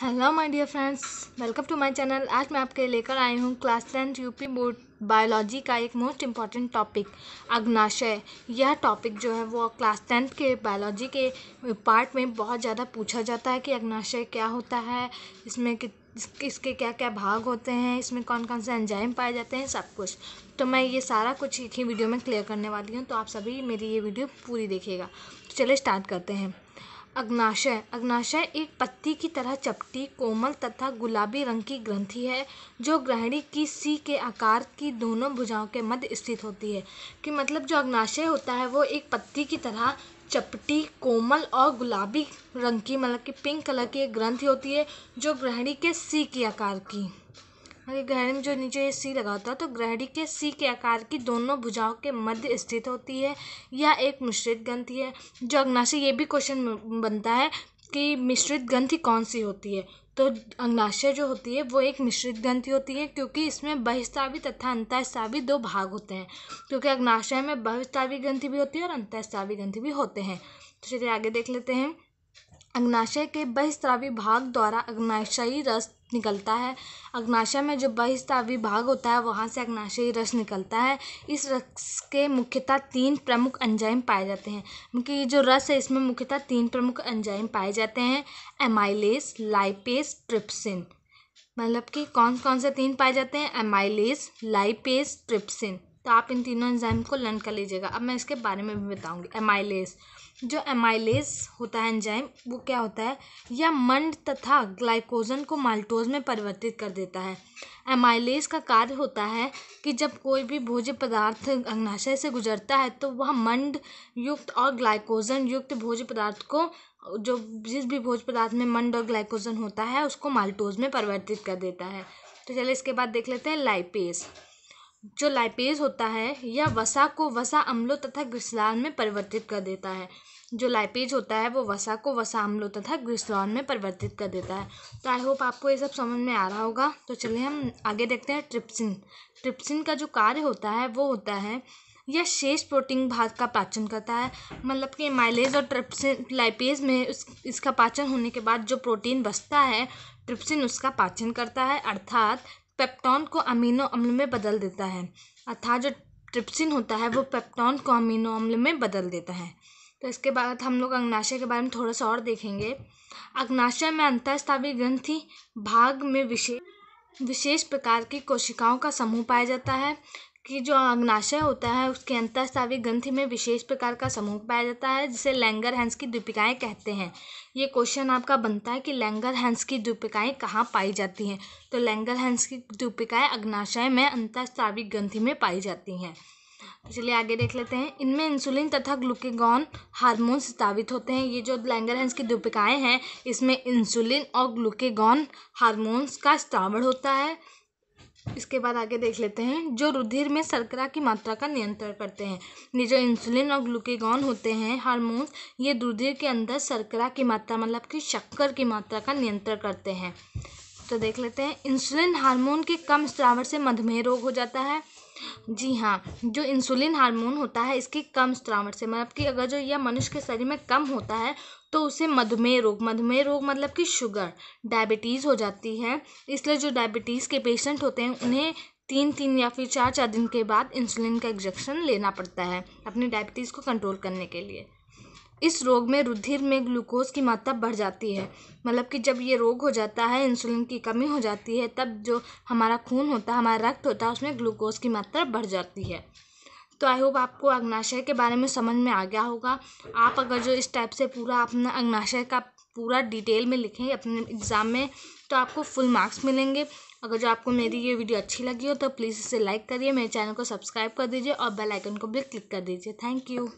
hello my dear friends welcome to my channel आज मैं आपके लेकर आई हूँ class tenth UP board biology का एक मोस्ट इम्पॉर्टेंट टॉपिक अग्नाशय यह टॉपिक जो है वो क्लास टेंथ के बायोलॉजी के पार्ट में बहुत ज़्यादा पूछा जाता है कि अग्नाशय क्या होता है इसमें कि इसके क्या क्या भाग होते हैं इसमें कौन कौन से एंजाइम पाए जाते हैं सब कुछ तो मैं ये सारा कुछ एक ही वीडियो में क्लियर करने वाली हूँ तो आप सभी मेरी ये वीडियो पूरी देखिएगा तो चलिए स्टार्ट करते हैं अग्नाशय अग्नाशय एक पत्ती की तरह चपटी कोमल तथा गुलाबी रंग की ग्रंथि है जो ग्रहणी की सी के आकार की दोनों भुजाओं के मध्य स्थित होती है कि मतलब जो अग्नाशय होता है वो एक पत्ती की तरह चपटी कोमल और गुलाबी रंग की मतलब कि पिंक कलर की एक ग्रंथि होती है जो ग्रहणी के सी के आकार की ग्रहणी में जो नीचे सी लगा होता है तो ग्रहणी के सी के आकार की दोनों भुजाओं के मध्य स्थित होती है यह एक मिश्रित ग्रंथि है जो अग्नाशय ये भी क्वेश्चन बनता है कि मिश्रित ग्रंथि कौन सी होती है तो अग्नाशय जो होती है वो एक मिश्रित ग्रंथि होती है क्योंकि इसमें बहिस्तावी तथा अंतस्तावी दो भाग होते हैं क्योंकि अग्नाशय में बहिस्तावी ग्रंथि भी होती है और अंतस्तावी ग्रंथि भी होते हैं तो चलिए आगे देख लेते हैं अग्नाशय के बहिस्त्रावी भाग द्वारा अग्नाशयी रस निकलता है अग्नाशय में जो बहिस्रावी भाग होता है वहाँ से अग्नाशयी रस निकलता है इस रस के मुख्यतः तीन प्रमुख एंजाइम पाए जाते हैं क्योंकि ये जो रस है इसमें मुख्यतः तीन प्रमुख एंजाइम पाए जाते हैं एमाइलेस लाइपेस ट्रिप्सिन मतलब कि कौन कौन से तीन पाए जाते हैं एमाइलेस लाइपेस ट्रिप्सिन तो आप इन तीनों एंजाइम को लर्न कर लीजिएगा अब मैं इसके बारे में भी बताऊंगी एमाइलेज जो एमाइलेज होता है एंजाइम वो क्या होता है यह मंड तथा ग्लाइकोजन को माल्टोज में परिवर्तित कर देता है एमाइलेज का कार्य होता है कि जब कोई भी भोज्य पदार्थ अग्नाशय से गुजरता है तो वह मंड युक्त और ग्लाइकोजन युक्त भोज्य पदार्थ को जो जिस भी भोज पदार्थ में मंड और ग्लाइकोजन होता है उसको माल्टोज में परिवर्तित कर देता है तो चलिए इसके बाद देख लेते हैं लाइपेस जो लाइपेज होता है यह वसा को वसा अम्लों तथा ग्लिसरॉल में परिवर्तित कर देता है जो लाइपेज होता है वो वसा को वसा अम्लों तथा ग्लिसरॉल में परिवर्तित कर देता है तो आई होप आपको ये सब समझ में आ रहा होगा तो चलिए हम आगे देखते हैं ट्रिप्सिन ट्रिप्सिन का जो कार्य होता है वो होता है यह शेष प्रोटीन भाग का पाचन करता है मतलब कि माइलेज और ट्रिप्सिन लाइपेज में उस इसका पाचन होने के बाद जो प्रोटीन बचता है ट्रिप्सिन उसका पाचन करता है अर्थात पेप्टॉन को अमीनो अम्ल में बदल देता है अर्थात जो ट्रिप्सिन होता है वो पेप्टॉन को अमीनो अम्ल में बदल देता है तो इसके बाद हम लोग अग्नाशय के बारे में थोड़ा सा और देखेंगे अग्नाशय में अंतरस्तावी ग्रंथि भाग में विशेष विशेष प्रकार की कोशिकाओं का समूह पाया जाता है कि जो अग्नाशय होता है उसके अंतःस्रावी ग्रंथि में विशेष प्रकार का समूह पाया जाता है जिसे लैंगर हैंस की दीपिकाएँ कहते हैं ये क्वेश्चन आपका बनता है कि लैंगर हैंस की दीपिकाएँ कहाँ पाई जाती हैं तो लैंगर हैंस की दीपिकाएँ अग्नाशय में अंतःस्रावी ग्रंथि में पाई जाती हैं चलिए आगे देख लेते हैं इनमें इंसुलिन तथा ग्लूकेगॉन हार्मोन स्थापित होते हैं ये जो लैंगर हैंस की दीपिकाएँ हैं इसमें इंसुलिन और ग्लूकेगॉन हारमोन्स का स्थावण होता है इसके बाद आगे देख लेते हैं जो रुधिर में शर्करा की मात्रा का नियंत्रण करते हैं ये जो इंसुलिन और ग्लूकेगॉन होते हैं हार्मोन्स ये रुधिर के अंदर शर्करा की मात्रा मतलब कि शक्कर की मात्रा का नियंत्रण करते हैं तो देख लेते हैं इंसुलिन हार्मोन के कम स्राव से मधुमेह रोग हो जाता है जी हाँ जो इंसुलिन हार्मोन होता है इसके कम स्रावट से मतलब कि अगर जो यह मनुष्य के शरीर में कम होता है तो उसे मधुमेह रोग मधुमेह रोग मतलब कि शुगर डायबिटीज़ हो जाती है इसलिए जो डायबिटीज़ के पेशेंट होते हैं उन्हें तीन तीन या फिर चार चार दिन के बाद इंसुलिन का इंजेक्शन लेना पड़ता है अपनी डायबिटीज़ को कंट्रोल करने के लिए इस रोग में रुधिर में ग्लूकोज की मात्रा बढ़ जाती है मतलब कि जब ये रोग हो जाता है इंसुलिन की कमी हो जाती है तब जो हमारा खून होता है हमारा रक्त होता है उसमें ग्लूकोज की मात्रा बढ़ जाती है तो आई होप आपको अग्नाशय के बारे में समझ में आ गया होगा आप अगर जो इस टाइप से पूरा अपना अग्नाशय का पूरा डिटेल में लिखें अपने एग्ज़ाम में तो आपको फुल मार्क्स मिलेंगे अगर जो आपको मेरी ये वीडियो अच्छी लगी हो तो प्लीज़ इसे लाइक करिए मेरे चैनल को सब्सक्राइब कर दीजिए और बेल आइकन को भी क्लिक कर दीजिए थैंक यू